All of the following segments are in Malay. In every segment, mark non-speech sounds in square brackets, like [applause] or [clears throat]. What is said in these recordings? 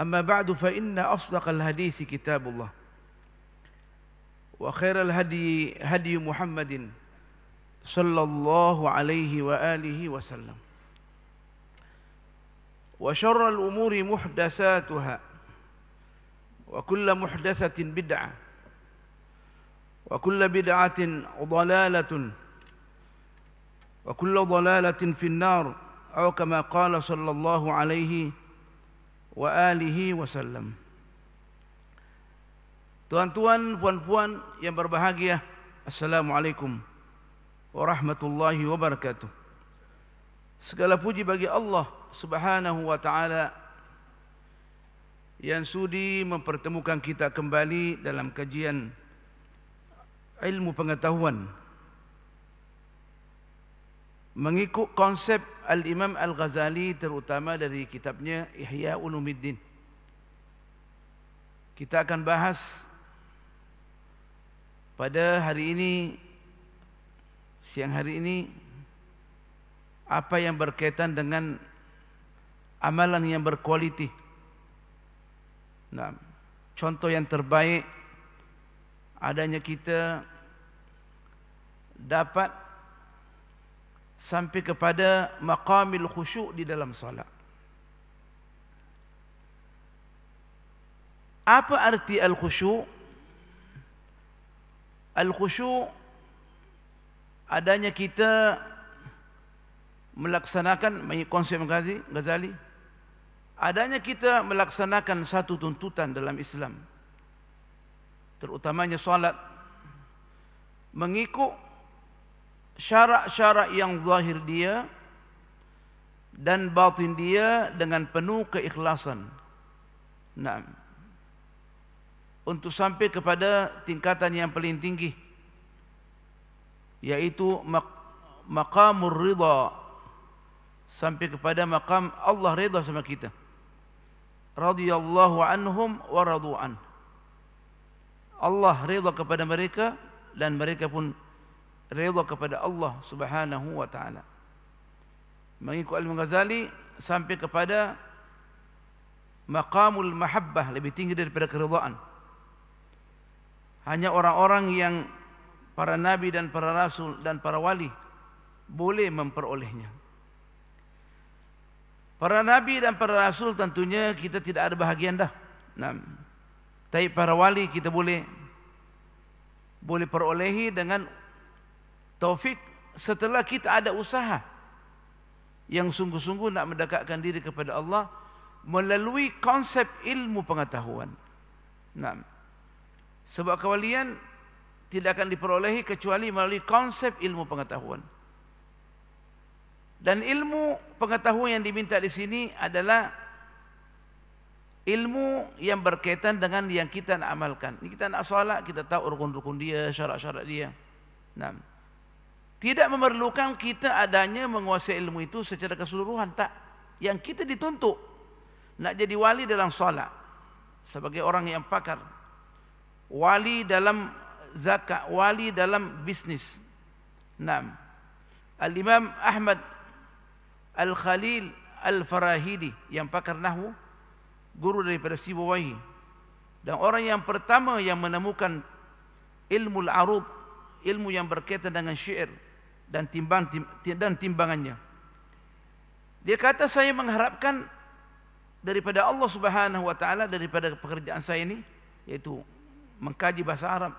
أما بعد فإن أصدق الحديث كتاب الله وخير الهدي هدي محمد صلى الله عليه وآله وسلم وشر الأمور محدثاتها وكل محدثة بدعة وكل بدعة ضلالة وكل ضلالة في النار أو كما قال صلى الله عليه وسلم wa alihi wasallam. Tuan-tuan, puan-puan yang berbahagia, Assalamualaikum warahmatullahi wabarakatuh. Segala puji bagi Allah Subhanahu wa taala yang sudi mempertemukan kita kembali dalam kajian ilmu pengetahuan mengikut konsep Al-Imam Al-Ghazali terutama dari kitabnya Ihya Ulumiddin, Kita akan bahas pada hari ini siang hari ini apa yang berkaitan dengan amalan yang berkualiti. Nah, contoh yang terbaik adanya kita dapat sampai kepada maqamil khusyuk di dalam solat. Apa arti al-khusyuk? Al-khusyuk adanya kita melaksanakan konsep Ghazali adanya kita melaksanakan satu tuntutan dalam Islam terutamanya solat mengikut syarak-syarak yang zahir dia dan batin dia dengan penuh keikhlasan. Nah, untuk sampai kepada tingkatan yang paling tinggi, yaitu mak maqamur rida sampai kepada makam Allah rida sama kita. radhiyallahu anhum wa radu'an. Allah rida kepada mereka dan mereka pun redha kepada Allah Subhanahu wa taala. Mengikut Al-Ghazali sampai kepada maqamul mahabbah lebih tinggi daripada keridhaan. Hanya orang-orang yang para nabi dan para rasul dan para wali boleh memperolehnya. Para nabi dan para rasul tentunya kita tidak ada bahagian dah. Nah, tapi para wali kita boleh boleh perolehi dengan taufik setelah kita ada usaha yang sungguh-sungguh nak mendekatkan diri kepada Allah melalui konsep ilmu pengetahuan. Nah, sebab kewalian tidak akan diperolehi kecuali melalui konsep ilmu pengetahuan. Dan ilmu pengetahuan yang diminta di sini adalah ilmu yang berkaitan dengan yang kita nak amalkan. Ini kita nak salat, kita tahu rukun-rukun dia, syarat-syarat dia. Nah, tidak memerlukan kita adanya menguasai ilmu itu secara keseluruhan tak yang kita dituntut nak jadi wali dalam solat sebagai orang yang pakar wali dalam zakat wali dalam bisnis enam al-imam Ahmad al-Khalil al-Farahidi yang pakar nahwu guru dari Sibawaihi dan orang yang pertama yang menemukan ilmu al-arud ilmu yang berkaitan dengan syair dan timbang dan timbangannya. Dia kata saya mengharapkan daripada Allah Subhanahu wa taala daripada pekerjaan saya ini yaitu mengkaji bahasa Arab.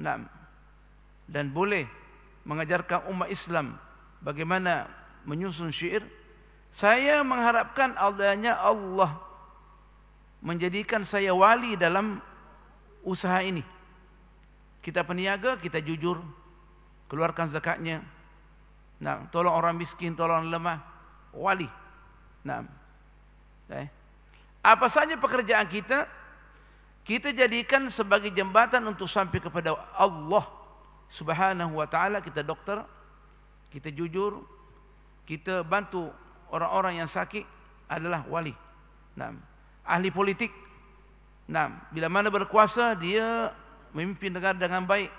Naam. Dan boleh mengajarkan umat Islam bagaimana menyusun syair. Saya mengharapkan adanya Allah menjadikan saya wali dalam usaha ini. Kita peniaga, kita jujur, keluarkan zakatnya. Nah, tolong orang miskin, tolong orang lemah, wali. Nah. Eh. Apa saja pekerjaan kita, kita jadikan sebagai jembatan untuk sampai kepada Allah Subhanahu wa taala, kita dokter, kita jujur, kita bantu orang-orang yang sakit adalah wali. Nah. Ahli politik. Nah, bila mana berkuasa dia memimpin negara dengan baik,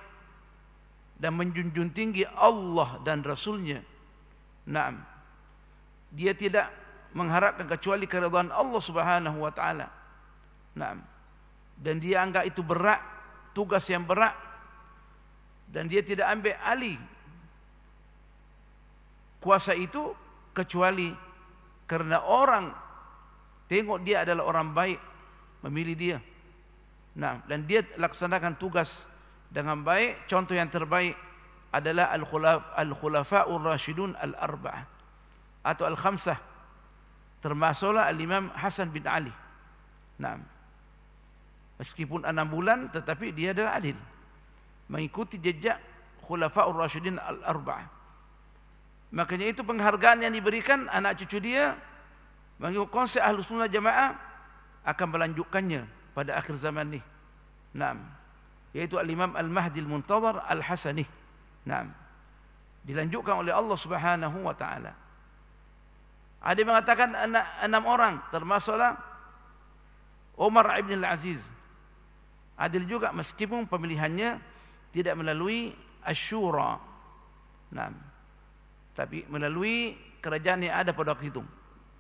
dan menjunjung tinggi Allah dan Rasulnya. Naam. Dia tidak mengharapkan kecuali keridhaan Allah Subhanahu wa taala. Naam. Dan dia anggap itu berat, tugas yang berat. Dan dia tidak ambil alih kuasa itu kecuali kerana orang tengok dia adalah orang baik memilih dia. Nah, dan dia laksanakan tugas dengan baik contoh yang terbaik adalah al-khulaf al-khulafaur rasyidun al-arba'ah atau al-khamsah termasuklah al-imam Hasan bin Ali. Naam. Meskipun enam bulan tetapi dia adalah adil. Mengikuti jejak khulafaur rasyidin al-arba'ah. Makanya itu penghargaan yang diberikan anak cucu dia mengikut konsep ahlu sunnah jamaah akan melanjutkannya pada akhir zaman ini. Naam yaitu al-Imam al-Mahdi al-Muntazir al-Hasani. Naam. Dilanjutkan oleh Allah Subhanahu wa taala. Ada mengatakan enam orang termasuklah Umar bin Al-Aziz. Adil juga meskipun pemilihannya tidak melalui asyura. Naam. Tapi melalui kerajaan yang ada pada waktu itu.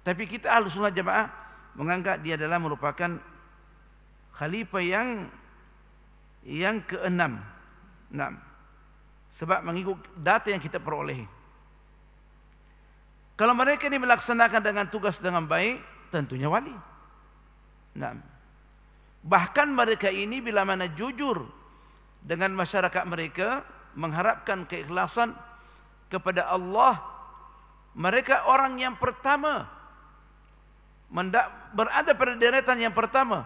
Tapi kita ahli jamaah menganggap dia adalah merupakan khalifah yang yang keenam enam sebab mengikut data yang kita peroleh kalau mereka ini melaksanakan dengan tugas dengan baik tentunya wali enam bahkan mereka ini bila mana jujur dengan masyarakat mereka mengharapkan keikhlasan kepada Allah mereka orang yang pertama berada pada deretan yang pertama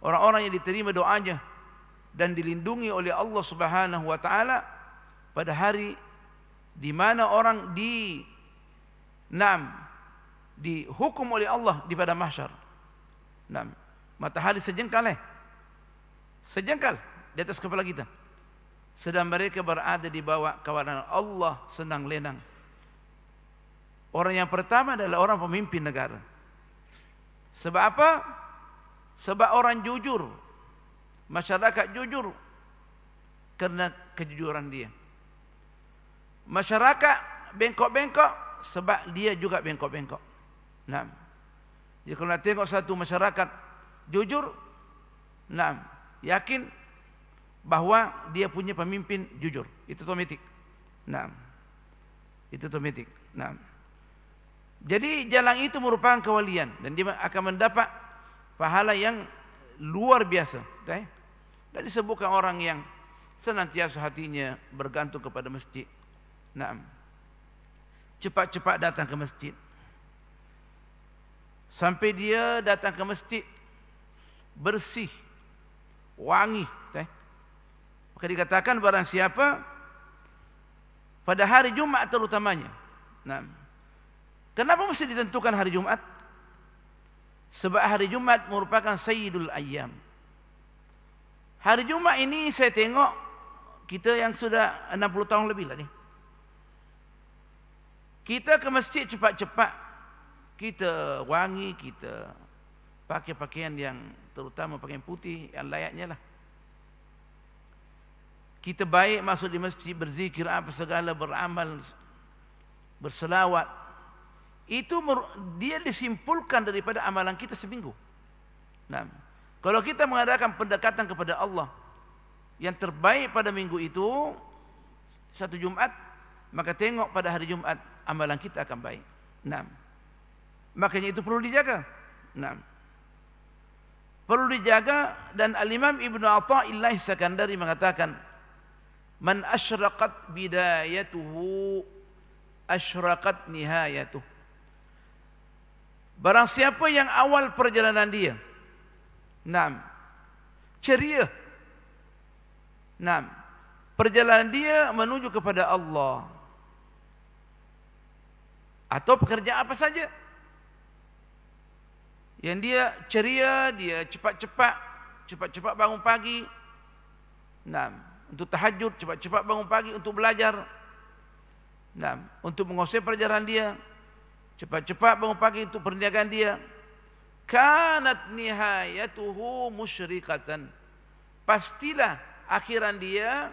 orang-orang yang diterima doanya dan dilindungi oleh Allah Subhanahu wa taala pada hari di mana orang di enam dihukum oleh Allah di pada mahsyar. Enam. Matahari sejengkal eh. Sejengkal di atas kepala kita. Sedang mereka berada di bawah kawanan Allah senang lenang. Orang yang pertama adalah orang pemimpin negara. Sebab apa? Sebab orang jujur, Masyarakat jujur kerana kejujuran dia. Masyarakat bengkok-bengkok sebab dia juga bengkok-bengkok. Nah, Jadi kalau nak tengok satu masyarakat jujur, nah, yakin bahawa dia punya pemimpin jujur. Itu otomatik. Nah, Itu otomatik. Nah, Jadi jalan itu merupakan kewalian dan dia akan mendapat pahala yang luar biasa. Dan disebutkan orang yang senantiasa hatinya bergantung kepada masjid. Naam. Cepat-cepat datang ke masjid. Sampai dia datang ke masjid bersih, wangi. Maka dikatakan barang siapa pada hari Jumat terutamanya. Naam. Kenapa mesti ditentukan hari Jumat? Sebab hari Jumat merupakan Sayyidul Ayyam. Hari Jumat ini saya tengok kita yang sudah 60 tahun lebih lah ni. Kita ke masjid cepat-cepat. Kita wangi, kita pakai pakaian yang terutama pakaian putih yang layaknya lah. Kita baik masuk di masjid berzikir apa segala beramal berselawat itu dia disimpulkan daripada amalan kita seminggu. Nah, kalau kita mengadakan pendekatan kepada Allah yang terbaik pada minggu itu satu Jumat, maka tengok pada hari Jumat amalan kita akan baik. Nah, makanya itu perlu dijaga. Nah, perlu dijaga dan Al Imam Ibn Athaillah Sakandari mengatakan man asyraqat bidayatuhu asyraqat nihayatuh." Barang siapa yang awal perjalanan dia Enam Ceria Enam Perjalanan dia menuju kepada Allah Atau pekerja apa saja Yang dia ceria Dia cepat-cepat Cepat-cepat bangun pagi Enam untuk tahajud, cepat-cepat bangun pagi untuk belajar. Nah, untuk menguasai perjalanan dia, cepat-cepat bangun pagi untuk perniagaan dia kanat nihayatuhu musyrikatan pastilah akhiran dia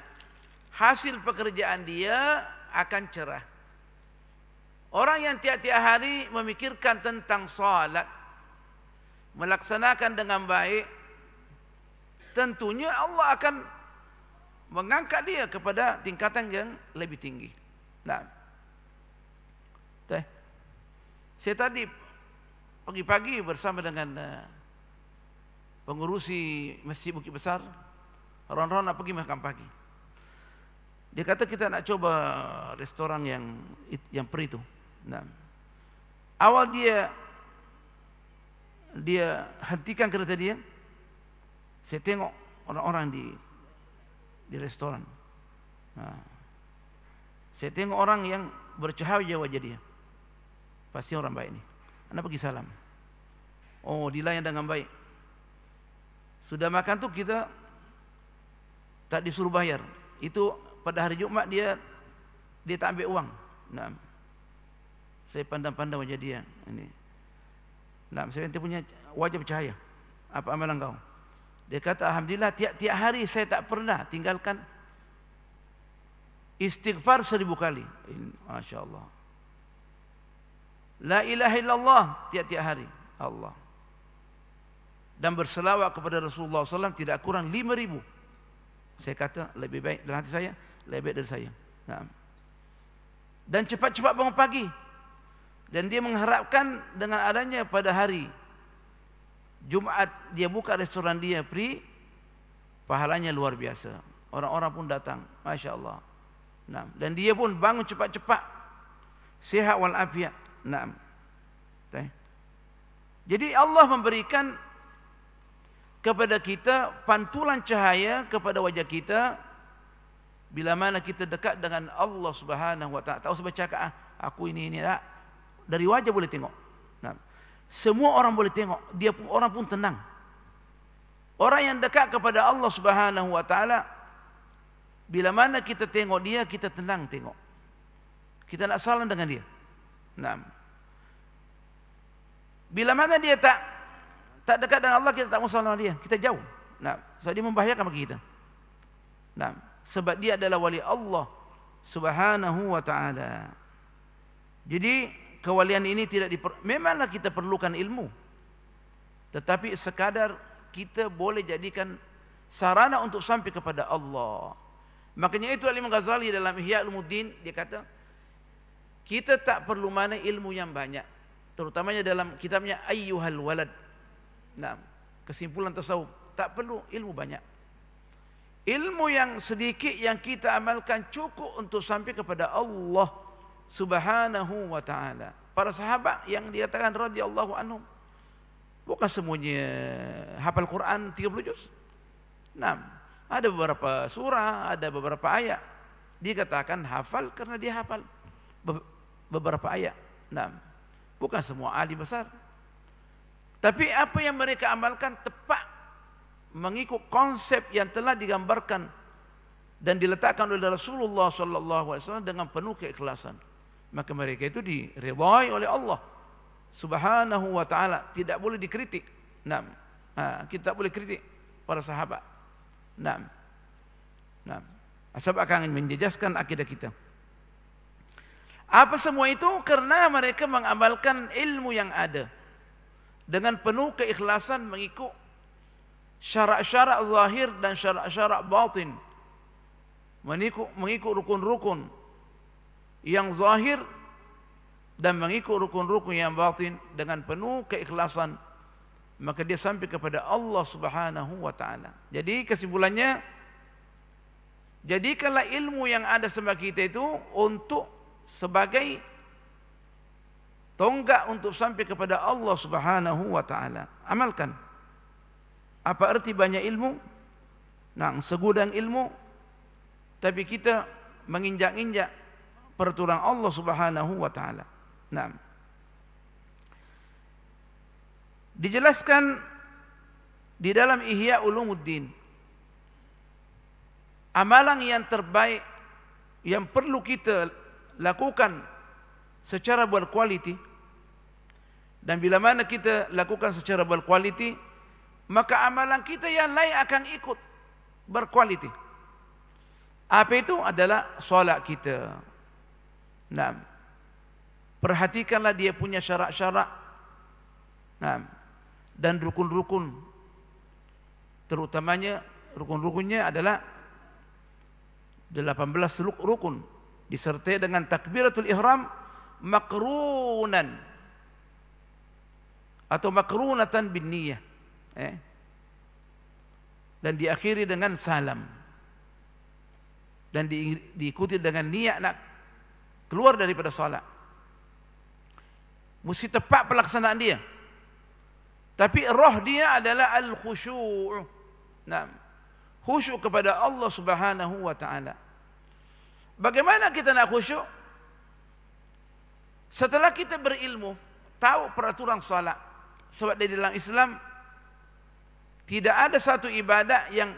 hasil pekerjaan dia akan cerah orang yang tiap-tiap hari memikirkan tentang salat melaksanakan dengan baik tentunya Allah akan mengangkat dia kepada tingkatan yang lebih tinggi nah Teh. Saya tadi pagi-pagi bersama dengan eh, pengurusi Masjid Bukit Besar, Ron-Ron pergi makan pagi. Dia kata kita nak coba restoran yang yang per itu. Nah, awal dia dia hentikan kereta dia. Saya tengok orang-orang di di restoran. Nah, saya tengok orang yang bercahaya wajah dia. Pasti orang baik ini. Anda pergi salam. Oh, dilayan dengan baik. Sudah makan tu kita tak disuruh bayar. Itu pada hari Jumat dia dia tak ambil uang. Nah, saya pandang-pandang wajah dia ini. Nah, saya nanti punya wajah bercahaya. Apa amalan kau? Dia kata alhamdulillah tiap-tiap hari saya tak pernah tinggalkan istighfar seribu kali. Masya Allah. La ilaha illallah tiap-tiap hari. Allah. Dan berselawat kepada Rasulullah SAW tidak kurang ribu. Saya kata lebih baik dalam hati saya, lebih baik dari saya. Nah. Dan cepat-cepat bangun pagi. Dan dia mengharapkan dengan adanya pada hari Jumaat dia buka restoran dia pri pahalanya luar biasa. Orang-orang pun datang, masya-Allah. Nah, dan dia pun bangun cepat-cepat. Sehat wal afiat. Naam. Okay. Jadi Allah memberikan kepada kita pantulan cahaya kepada wajah kita bila mana kita dekat dengan Allah Subhanahu wa taala. Tahu sebab cakap ah, aku ini ini tak. Dari wajah boleh tengok. Nah. Semua orang boleh tengok, dia pun orang pun tenang. Orang yang dekat kepada Allah Subhanahu wa taala bila mana kita tengok dia kita tenang tengok. Kita nak salam dengan dia. Nah. Bila mana dia tak tak dekat dengan Allah, kita tak musuh dengan dia. Kita jauh. Nah. so dia membahayakan bagi kita. Nah. Sebab dia adalah wali Allah subhanahu wa ta'ala. Jadi, kewalian ini tidak diper... Memanglah kita perlukan ilmu. Tetapi sekadar kita boleh jadikan sarana untuk sampai kepada Allah. Makanya itu Alim Ghazali dalam Ihya Ulumuddin dia kata, kita tak perlu mana ilmu yang banyak terutamanya dalam kitabnya ayyuhal walad nah kesimpulan tasawuf tak perlu ilmu banyak ilmu yang sedikit yang kita amalkan cukup untuk sampai kepada Allah subhanahu wa taala para sahabat yang dikatakan radhiyallahu anhum bukan semuanya hafal Quran 30 juz 6 ada beberapa surah ada beberapa ayat dikatakan hafal kerana dia hafal beberapa ayat. Nah, bukan semua ahli besar. Tapi apa yang mereka amalkan tepat mengikut konsep yang telah digambarkan dan diletakkan oleh Rasulullah sallallahu alaihi wasallam dengan penuh keikhlasan. Maka mereka itu diridai oleh Allah Subhanahu wa taala tidak boleh dikritik. Naam. Ha, kita tak boleh kritik para sahabat. Naam. Naam. Sebab akan menjejaskan akidah kita. Apa semua itu? Karena mereka mengamalkan ilmu yang ada dengan penuh keikhlasan mengikut syarak-syarak zahir dan syarak-syarak batin. Mengikut mengikut rukun-rukun yang zahir dan mengikut rukun-rukun yang batin dengan penuh keikhlasan maka dia sampai kepada Allah Subhanahu wa taala. Jadi kesimpulannya jadikanlah ilmu yang ada sama kita itu untuk sebagai tonggak untuk sampai kepada Allah Subhanahu wa taala. Amalkan. Apa arti banyak ilmu? Nang segudang ilmu tapi kita menginjak-injak peraturan Allah Subhanahu wa taala. Nah. Dijelaskan di dalam Ihya Ulumuddin amalan yang terbaik yang perlu kita lakukan secara berkualiti dan bila mana kita lakukan secara berkualiti maka amalan kita yang lain akan ikut berkualiti apa itu adalah solat kita nah perhatikanlah dia punya syarat-syarat nah dan rukun-rukun terutamanya rukun-rukunnya adalah 18 rukun disertai dengan takbiratul ihram makrunan atau makrunatan bin niyah eh? dan diakhiri dengan salam dan diikuti dengan niat nak keluar daripada salat mesti tepat pelaksanaan dia tapi roh dia adalah al khushu' nah khusyuk kepada Allah Subhanahu wa taala Bagaimana kita nak khusyuk? Setelah kita berilmu, tahu peraturan solat. Sebab di dalam Islam, tidak ada satu ibadat yang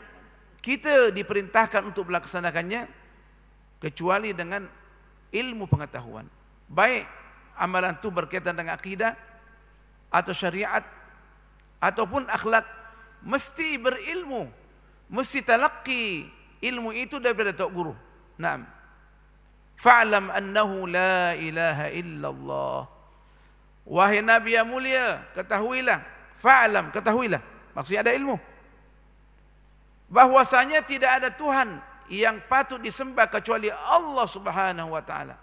kita diperintahkan untuk melaksanakannya, kecuali dengan ilmu pengetahuan. Baik amalan itu berkaitan dengan akidah, atau syariat, ataupun akhlak, mesti berilmu, mesti telaki ilmu itu daripada Tok Guru. Nah, Fa'lam annahu la ilaha illallah. Wahai Nabi yang mulia, ketahuilah. Fa'lam, ketahuilah. Maksudnya ada ilmu. Bahwasanya tidak ada Tuhan yang patut disembah kecuali Allah Subhanahu wa taala.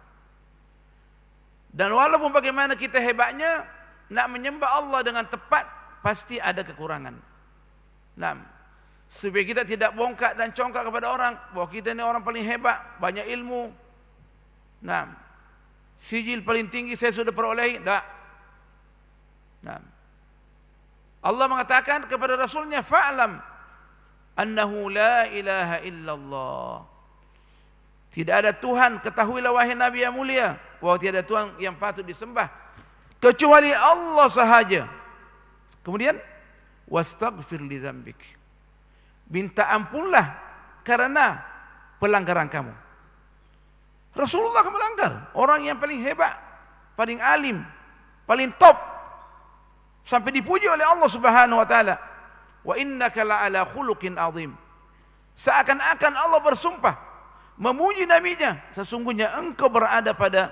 Dan walaupun bagaimana kita hebatnya nak menyembah Allah dengan tepat pasti ada kekurangan. Naam. Supaya kita tidak bongkak dan congkak kepada orang bahawa kita ni orang paling hebat, banyak ilmu, Nah, sijil paling tinggi saya sudah peroleh, tidak. Nah, Allah mengatakan kepada Rasulnya, faalam annahu la ilaha illallah. Tidak ada Tuhan, ketahuilah wahai Nabi yang mulia, bahwa tidak ada Tuhan yang patut disembah kecuali Allah sahaja. Kemudian, wastaghfir li dzambik. Minta ampunlah karena pelanggaran kamu. Rasulullah melanggar orang yang paling hebat, paling alim, paling top sampai dipuji oleh Allah Subhanahu wa taala. Wa innaka la'ala khuluqin azim. Seakan-akan Allah bersumpah memuji nabinya, sesungguhnya engkau berada pada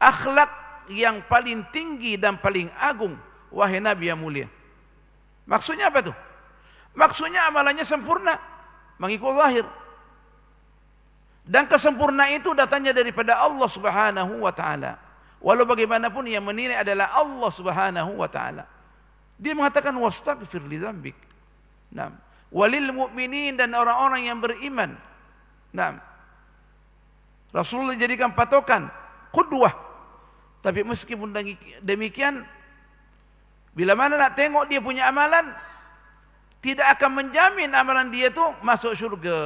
akhlak yang paling tinggi dan paling agung wahai nabi yang mulia. Maksudnya apa tuh? Maksudnya amalannya sempurna mengikut zahir, dan kesempurnaan itu datangnya daripada Allah Subhanahu wa taala. Walau bagaimanapun yang menilai adalah Allah Subhanahu wa taala. Dia mengatakan wastaghfir li dzambik. Naam. Walil mu'minin dan orang-orang yang beriman. Naam. Rasulullah jadikan patokan qudwah. Tapi meskipun demikian bila mana nak tengok dia punya amalan tidak akan menjamin amalan dia itu masuk syurga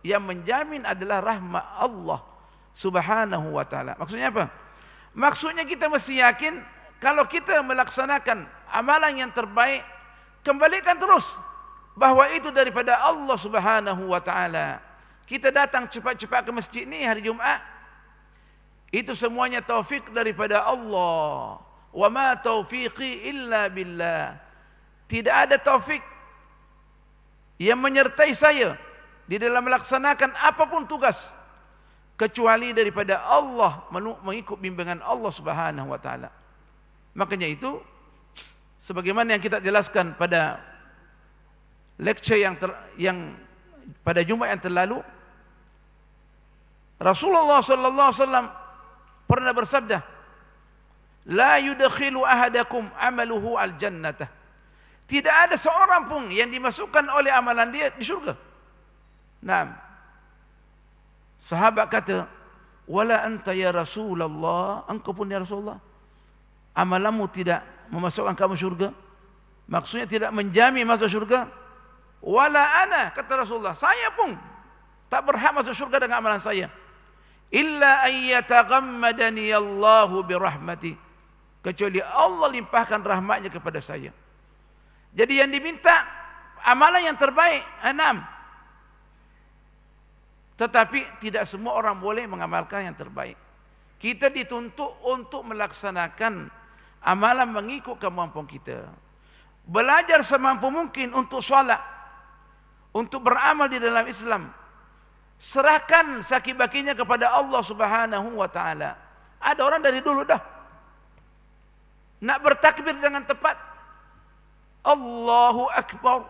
yang menjamin adalah rahmat Allah Subhanahu wa taala. Maksudnya apa? Maksudnya kita mesti yakin kalau kita melaksanakan amalan yang terbaik, kembalikan terus bahawa itu daripada Allah Subhanahu wa taala. Kita datang cepat-cepat ke masjid ini hari Jumaat. Itu semuanya taufik daripada Allah. Wa ma taufiqi illa billah. Tidak ada taufik yang menyertai saya di dalam melaksanakan apapun tugas kecuali daripada Allah mengikut bimbingan Allah Subhanahu wa taala. Makanya itu sebagaimana yang kita jelaskan pada lecture yang ter, yang pada Jumaat yang terlalu Rasulullah sallallahu alaihi wasallam pernah bersabda la yudkhilu ahadakum amaluhu al jannata tidak ada seorang pun yang dimasukkan oleh amalan dia di syurga Nah, Sahabat kata, "Wala anta ya Rasulullah, engkau pun ya Rasulullah. Amalamu tidak memasukkan kamu syurga?" Maksudnya tidak menjamin masuk syurga. "Wala ana," kata Rasulullah, "Saya pun tak berhak masuk syurga dengan amalan saya. Illa ayyatagammadani Allahu birahmati." Kecuali Allah limpahkan rahmatnya kepada saya. Jadi yang diminta amalan yang terbaik enam. Eh, tetapi tidak semua orang boleh mengamalkan yang terbaik. Kita dituntut untuk melaksanakan amalan mengikut kemampuan kita. Belajar semampu mungkin untuk sholat, Untuk beramal di dalam Islam. Serahkan sakit-bakinya kepada Allah subhanahu wa Ada orang dari dulu dah. Nak bertakbir dengan tepat. Allahu Akbar.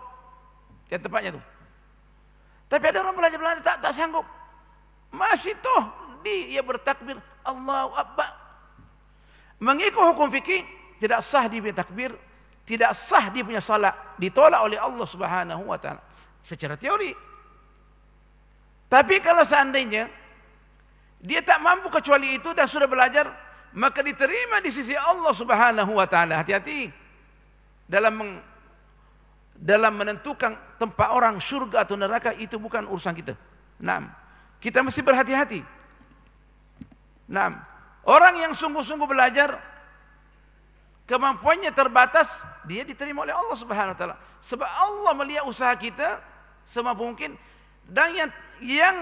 Yang tepatnya tu. Tapi ada orang belajar belajar tak tak sanggup. Masih toh dia bertakbir Allahu Akbar. Mengikut hukum fikih tidak sah dia punya takbir, tidak sah dia punya salat ditolak oleh Allah Subhanahu wa taala secara teori. Tapi kalau seandainya dia tak mampu kecuali itu dan sudah belajar, maka diterima di sisi Allah Subhanahu wa taala. Hati-hati dalam meng dalam menentukan tempat orang surga atau neraka itu bukan urusan kita. Naam. Kita mesti berhati-hati. Naam. Orang yang sungguh-sungguh belajar kemampuannya terbatas, dia diterima oleh Allah Subhanahu wa taala. Sebab Allah melihat usaha kita semampu mungkin dan yang yang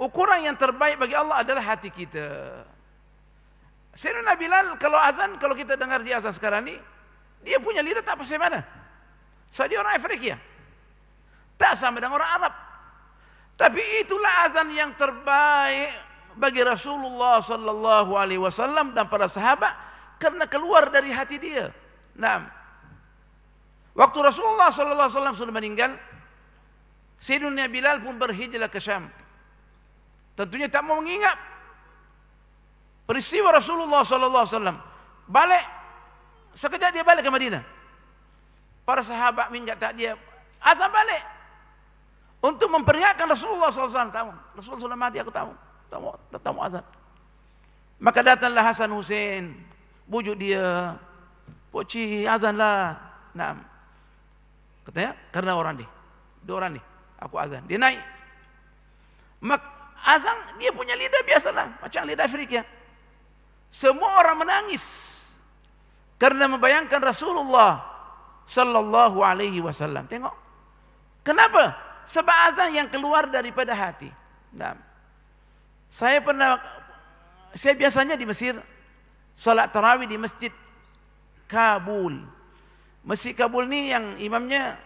ukuran yang terbaik bagi Allah adalah hati kita. Sayyidina Bilal kalau azan, kalau kita dengar dia azan sekarang ni, dia punya lidah tak pasti mana. Saja orang Afrika. Ya? Tak sama dengan orang Arab. Tapi itulah azan yang terbaik bagi Rasulullah sallallahu alaihi wasallam dan para sahabat karena keluar dari hati dia. Naam. Waktu Rasulullah sallallahu alaihi wasallam sudah meninggal, Sayyidina Bilal pun berhijrah ke Syam. Tentunya tak mau mengingat peristiwa Rasulullah sallallahu alaihi wasallam. Balik sekejap dia balik ke Madinah para sahabat minta tak dia azan ah, balik untuk memperingatkan Rasulullah SAW Wasallam. Rasulullah SAW mati aku tahu tahu tahu, tahu azan maka datanglah Hasan Hussein bujuk dia poci azanlah nah katanya karena orang ni dua orang ni aku azan dia naik mak azan dia punya lidah biasalah macam lidah Afrika semua orang menangis karena membayangkan Rasulullah sallallahu alaihi wasallam. Tengok. Kenapa? Sebab azan yang keluar daripada hati. Nah. Saya pernah saya biasanya di Mesir solat tarawih di Masjid Kabul. Masjid Kabul ni yang imamnya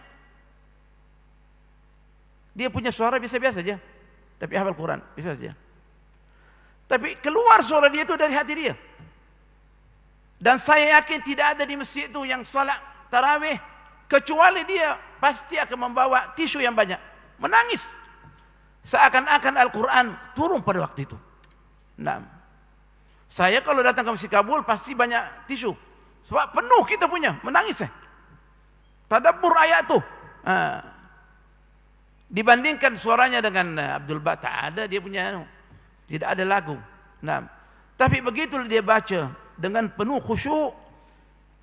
dia punya suara biasa-biasa saja. Tapi hafal Quran, biasa saja. Tapi keluar suara dia itu dari hati dia. Dan saya yakin tidak ada di masjid itu yang salat tarawih kecuali dia pasti akan membawa tisu yang banyak menangis seakan-akan Al-Quran turun pada waktu itu nah, saya kalau datang ke Masjid Kabul pasti banyak tisu sebab penuh kita punya menangis eh. tadabur ayat itu nah, ha. dibandingkan suaranya dengan eh, Abdul Ba tak ada dia punya eh, tidak ada lagu nah, tapi begitu dia baca dengan penuh khusyuk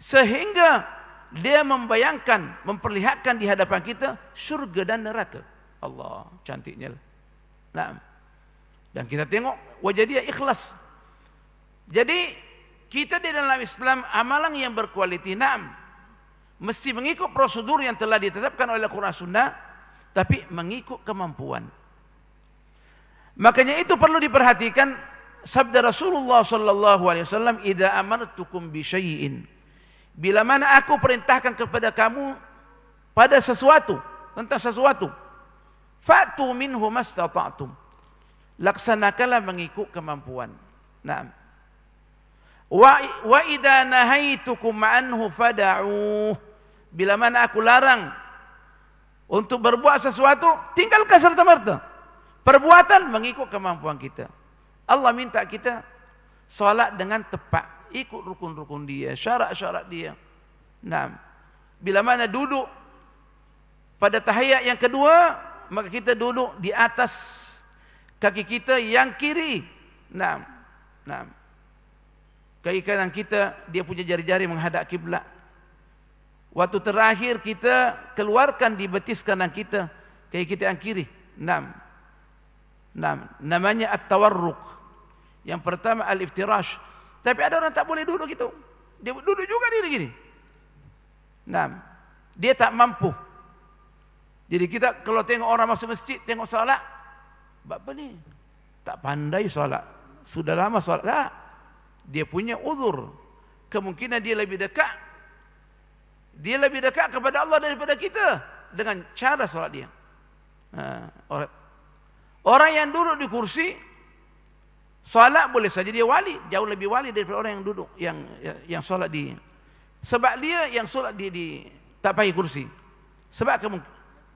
sehingga dia membayangkan, memperlihatkan di hadapan kita surga dan neraka. Allah, cantiknya. Nah, dan kita tengok wajah dia ikhlas. Jadi kita di dalam Islam amalan yang berkualiti enam mesti mengikut prosedur yang telah ditetapkan oleh Quran Sunnah tapi mengikut kemampuan. Makanya itu perlu diperhatikan sabda Rasulullah sallallahu alaihi wasallam, "Idza amartukum bi syai'in bila mana aku perintahkan kepada kamu pada sesuatu tentang sesuatu fatu minhu taatum, laksanakanlah mengikut kemampuan nah wa wa idza nahaitukum anhu fad'u bila mana aku larang untuk berbuat sesuatu tinggalkan serta merta perbuatan mengikut kemampuan kita Allah minta kita solat dengan tepat ikut rukun-rukun dia, syarat-syarat dia. Naam. Bila mana duduk pada tahiyat yang kedua, maka kita duduk di atas kaki kita yang kiri. Naam. Naam. Kaki kanan kita dia punya jari-jari menghadap kiblat. Waktu terakhir kita keluarkan di betis kanan kita, kaki kita yang kiri. Naam. Naam. Namanya at-tawarruq. Yang pertama al-iftirash. Tapi ada orang tak boleh duduk gitu. Dia duduk juga diri gini. Enam. Dia tak mampu. Jadi kita kalau tengok orang masuk masjid, tengok solat, apa ni? Tak pandai solat. Sudah lama solat tak? Dia punya uzur. Kemungkinan dia lebih dekat. Dia lebih dekat kepada Allah daripada kita dengan cara solat dia. Ha, orang, orang yang duduk di kursi Solat boleh saja dia wali, jauh lebih wali daripada orang yang duduk yang yang solat di sebab dia yang solat di, di tak pakai kursi. Sebab kamu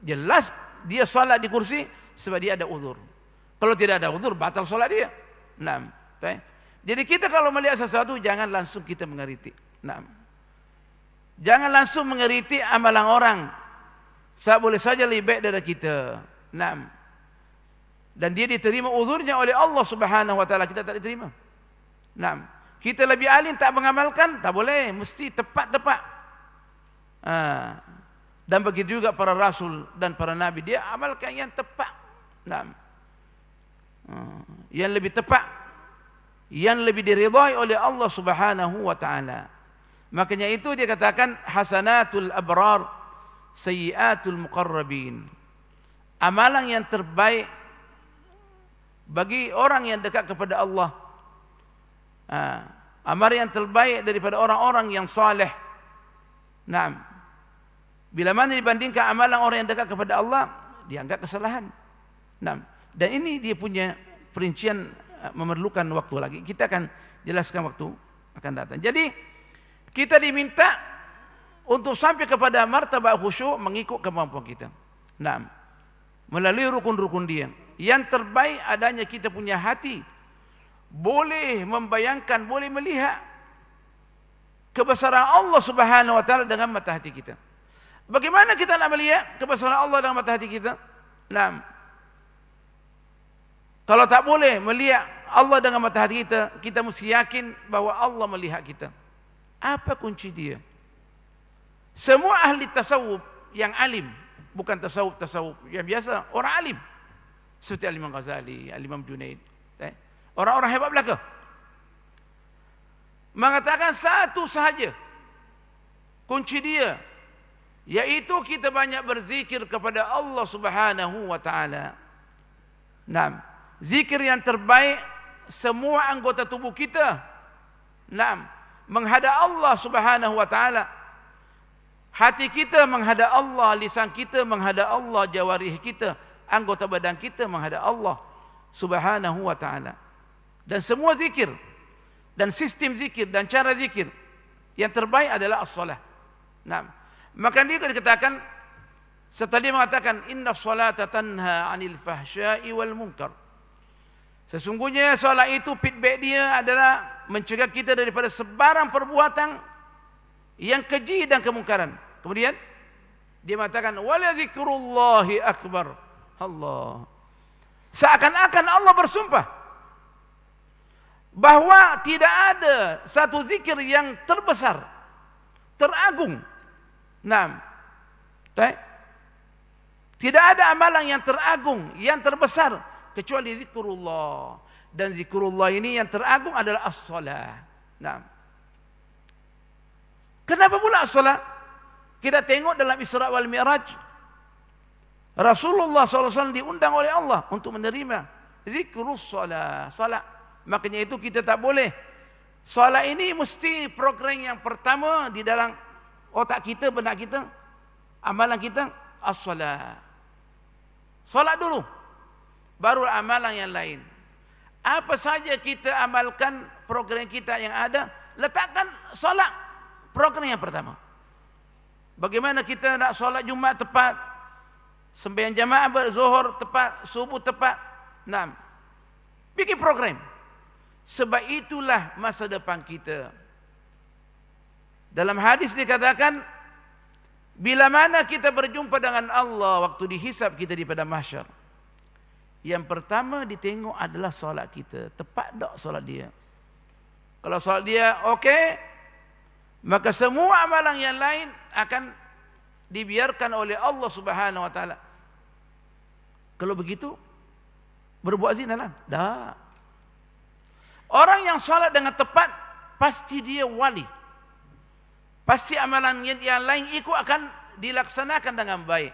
jelas dia solat di kursi sebab dia ada uzur. Kalau tidak ada uzur batal solat dia. Naam. Jadi kita kalau melihat sesuatu jangan langsung kita mengeritik. Naam. Jangan langsung mengeritik amalan orang. Sebab boleh saja lebih baik daripada kita. Naam dan dia diterima uzurnya oleh Allah Subhanahu wa taala kita tak diterima. Naam. Kita lebih alim tak mengamalkan tak boleh mesti tepat-tepat. Ha. Dan begitu juga para rasul dan para nabi dia amalkan yang tepat. Naam. Ha. Yang lebih tepat yang lebih diridhai oleh Allah Subhanahu wa taala. Makanya itu dia katakan hasanatul abrar sayyiatul muqarrabin. Amalan yang terbaik bagi orang yang dekat kepada Allah ha, amar yang terbaik daripada orang-orang yang saleh naam bila mana dibandingkan amalan orang yang dekat kepada Allah dianggap kesalahan naam dan ini dia punya perincian eh, memerlukan waktu lagi kita akan jelaskan waktu akan datang jadi kita diminta untuk sampai kepada martabat khusyuk mengikut kemampuan kita naam melalui rukun-rukun dia yang terbaik adanya kita punya hati. Boleh membayangkan, boleh melihat kebesaran Allah Subhanahu wa taala dengan mata hati kita. Bagaimana kita nak melihat kebesaran Allah dengan mata hati kita? Nah. Kalau tak boleh melihat Allah dengan mata hati kita, kita mesti yakin bahawa Allah melihat kita. Apa kunci dia? Semua ahli tasawuf yang alim, bukan tasawuf-tasawuf yang biasa, orang alim seperti Al-Imam Ghazali, al Junaid. Eh? Orang-orang hebat belaka. Mengatakan satu sahaja kunci dia yaitu kita banyak berzikir kepada Allah Subhanahu wa taala. Naam. Zikir yang terbaik semua anggota tubuh kita. Naam. Menghadap Allah Subhanahu wa taala. Hati kita menghadap Allah, lisan kita menghadap Allah, jawarih kita anggota badan kita menghadap Allah Subhanahu wa taala. Dan semua zikir dan sistem zikir dan cara zikir yang terbaik adalah as-salah. Naam. Maka dia dikatakan setelah dia mengatakan inna salata tanha anil fahsya'i wal munkar. Sesungguhnya solat itu feedback dia adalah mencegah kita daripada sebarang perbuatan yang keji dan kemungkaran. Kemudian dia mengatakan wala zikrullahi akbar. Allah. Seakan-akan Allah bersumpah bahwa tidak ada satu zikir yang terbesar, teragung. Naam. Baik. Tidak ada amalan yang teragung, yang terbesar kecuali zikrullah. Dan zikrullah ini yang teragung adalah as salat Naam. Kenapa pula as salat Kita tengok dalam Isra wal Mi'raj, Rasulullah SAW diundang oleh Allah untuk menerima zikrus salah. Salat. Makanya itu kita tak boleh. Salat ini mesti program yang pertama di dalam otak kita, benak kita, amalan kita, as-salat. Salat dulu. Baru amalan yang lain. Apa saja kita amalkan program kita yang ada, letakkan salat program yang pertama. Bagaimana kita nak salat Jumat tepat, sembahyang jamaah berzuhur tepat, subuh tepat. Enam. Bikin program. Sebab itulah masa depan kita. Dalam hadis dikatakan bila mana kita berjumpa dengan Allah waktu dihisap kita di padang mahsyar. Yang pertama ditengok adalah solat kita, tepat tak solat dia? Kalau solat dia okey, maka semua amalan yang lain akan dibiarkan oleh Allah Subhanahu wa taala. Kalau begitu berbuat zina lah. Dah. Orang yang salat dengan tepat pasti dia wali. Pasti amalan yang, yang lain ikut akan dilaksanakan dengan baik.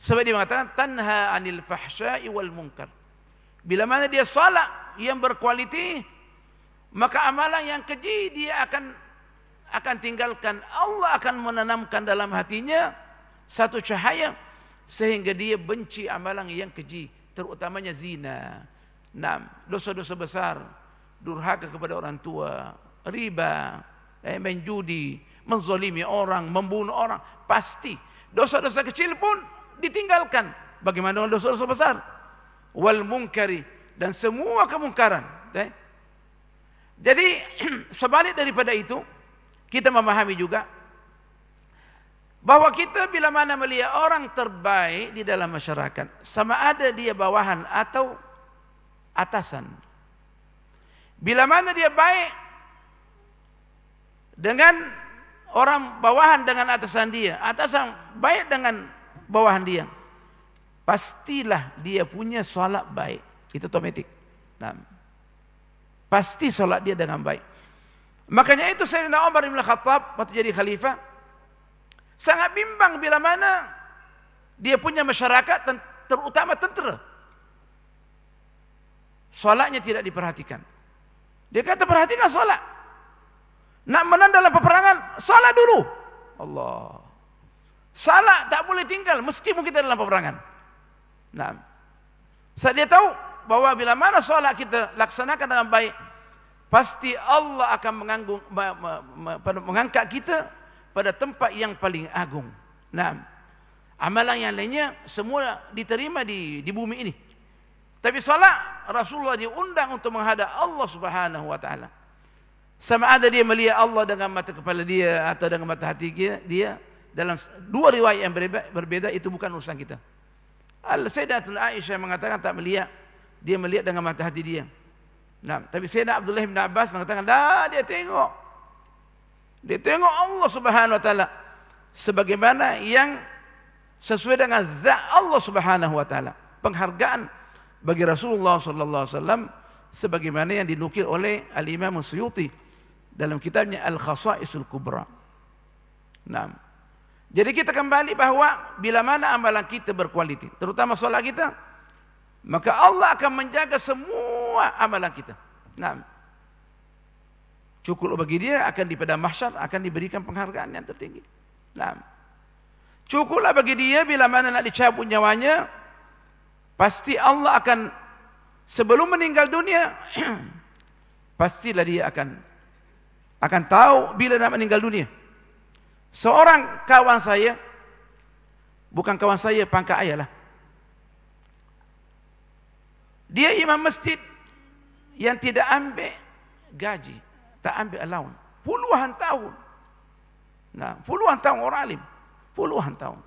Sebab dia mengatakan tanha anil fahsya'i wal munkar. Bila mana dia salat yang berkualiti maka amalan yang keji dia akan akan tinggalkan. Allah akan menanamkan dalam hatinya satu cahaya sehingga dia benci amalan yang keji terutamanya zina enam dosa-dosa besar durhaka kepada orang tua riba eh, main judi menzolimi orang membunuh orang pasti dosa-dosa kecil pun ditinggalkan bagaimana dengan dosa-dosa besar wal mungkari dan semua kemungkaran eh. jadi [clears throat] sebalik daripada itu kita memahami juga bahawa kita bila mana melihat orang terbaik di dalam masyarakat, sama ada dia bawahan atau atasan. Bila mana dia baik dengan orang bawahan dengan atasan dia, atasan baik dengan bawahan dia, pastilah dia punya solat baik. Itu otomatik. Nah, pasti solat dia dengan baik. Makanya itu Sayyidina Umar bin Khattab waktu jadi khalifah sangat bimbang bila mana dia punya masyarakat terutama tentera solatnya tidak diperhatikan dia kata perhatikan solat nak menang dalam peperangan solat dulu Allah solat tak boleh tinggal meskipun kita dalam peperangan nah saya dia tahu bahawa bila mana solat kita laksanakan dengan baik pasti Allah akan mengangguk, mengangkat kita pada tempat yang paling agung. Nah, amalan yang lainnya semua diterima di di bumi ini. Tapi salat Rasulullah diundang untuk menghadap Allah Subhanahu wa taala. Sama ada dia melihat Allah dengan mata kepala dia atau dengan mata hati dia dia dalam dua riwayat yang berbeda, berbeda itu bukan urusan kita. Al Sayyidatul Aisyah mengatakan tak melihat dia melihat dengan mata hati dia. Nah, tapi Sayyidina Abdullah bin Abbas mengatakan dah dia tengok dia tengok Allah Subhanahu wa taala sebagaimana yang sesuai dengan zat Allah Subhanahu wa taala. Penghargaan bagi Rasulullah sallallahu alaihi wasallam sebagaimana yang dinukil oleh Al Imam Suyuti dalam kitabnya Al Khasaisul Kubra. Nah. Jadi kita kembali bahawa bila mana amalan kita berkualiti, terutama solat kita, maka Allah akan menjaga semua amalan kita. Nah. Cukup bagi dia akan di pada mahsyar akan diberikan penghargaan yang tertinggi. Nah. Cukuplah bagi dia bila mana nak dicabut nyawanya pasti Allah akan sebelum meninggal dunia [clears throat] pastilah dia akan akan tahu bila nak meninggal dunia. Seorang kawan saya bukan kawan saya pangkat ayahlah. Dia imam masjid yang tidak ambil gaji tak ambil alaun puluhan tahun nah puluhan tahun orang alim puluhan tahun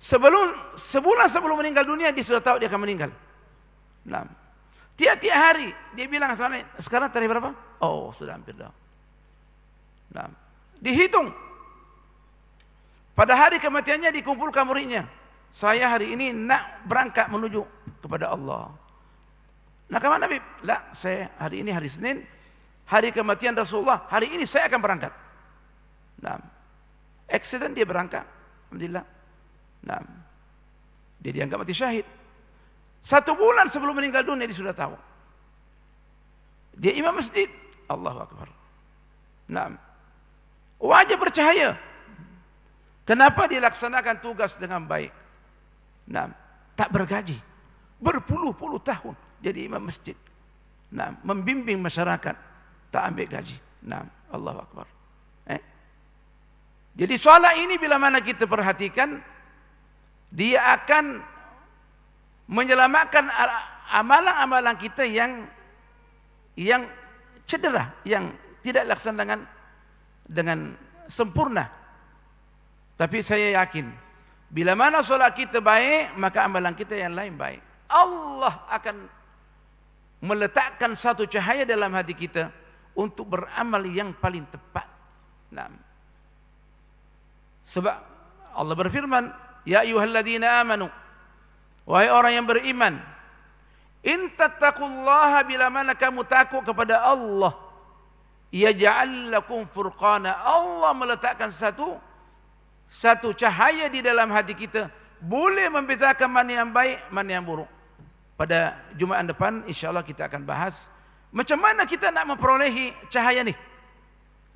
sebelum sebulan sebelum meninggal dunia dia sudah tahu dia akan meninggal nah tiap-tiap hari dia bilang sekarang tarikh berapa oh sudah hampir dah nah dihitung pada hari kematiannya dikumpulkan muridnya saya hari ini nak berangkat menuju kepada Allah nak ke mana Bib? lah saya hari ini hari Senin hari kematian Rasulullah hari ini saya akan berangkat. Nah, accident dia berangkat, alhamdulillah. Nah, dia dianggap mati syahid. Satu bulan sebelum meninggal dunia dia sudah tahu. Dia imam masjid, Allahu Akbar. Nah, wajah bercahaya. Kenapa dia laksanakan tugas dengan baik? Nah, tak bergaji. Berpuluh-puluh tahun jadi imam masjid. Nah, membimbing masyarakat tak ambil gaji. Naam, Allahu Akbar. Eh? Jadi solat ini bila mana kita perhatikan dia akan menyelamatkan amalan-amalan kita yang yang cedera, yang tidak laksan dengan dengan sempurna. Tapi saya yakin bila mana solat kita baik, maka amalan kita yang lain baik. Allah akan meletakkan satu cahaya dalam hati kita untuk beramal yang paling tepat. Nah. Sebab Allah berfirman, "Ya ayyuhalladzina amanu, wahai orang yang beriman, in tattaqullaha bila mana kamu takut kepada Allah, Ya lakum furqana." Allah meletakkan satu satu cahaya di dalam hati kita boleh membedakan mana yang baik, mana yang buruk. Pada Jumaat depan insya-Allah kita akan bahas macam mana kita nak memperolehi cahaya ni?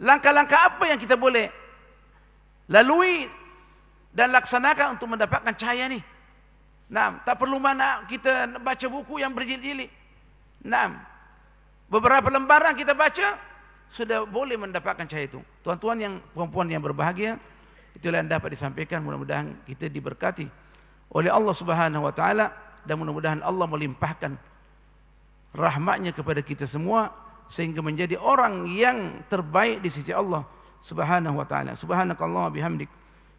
Langkah-langkah apa yang kita boleh lalui dan laksanakan untuk mendapatkan cahaya ni? Naam, tak perlu mana kita baca buku yang berjilid-jilid. Naam. Beberapa lembaran kita baca sudah boleh mendapatkan cahaya itu. Tuan-tuan yang perempuan yang berbahagia, itulah yang dapat disampaikan mudah-mudahan kita diberkati oleh Allah Subhanahu wa taala dan mudah-mudahan Allah melimpahkan rahmatnya kepada kita semua sehingga menjadi orang yang terbaik di sisi Allah Subhanahu wa taala. Subhanakallah bihamdik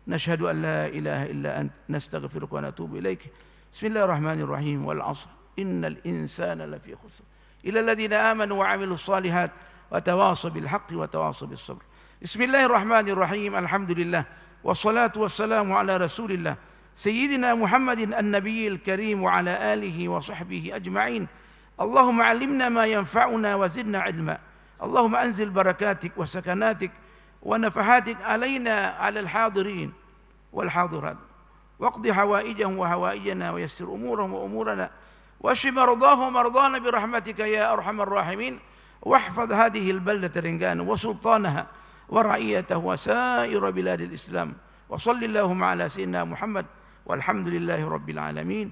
nashhadu an la ilaha illa ant nastaghfiruka wa natubu ilaik. Bismillahirrahmanirrahim wal 'ashr. Innal insana lafi khusr. Ila alladhina amanu wa 'amilus salihat wa tawasaw bil haqqi wa tawasaw bis sabr. Bismillahirrahmanirrahim. Alhamdulillah wassalatu wassalamu ala Rasulillah Sayyidina Muhammadin an-Nabiyil Karim wa ala alihi wa sahbihi ajma'in. اللهم علمنا ما ينفعنا وزدنا علما اللهم أنزل بركاتك وسكناتك ونفحاتك علينا على الحاضرين والحاضرات واقض حوائجهم وهوائجنا ويسر أمورهم وأمورنا واشف مرضاهم ومرضانا برحمتك يا أرحم الراحمين واحفظ هذه البلدة رنجان وسلطانها ورعيته وسائر بلاد الإسلام وصل اللهم على سيدنا محمد والحمد لله رب العالمين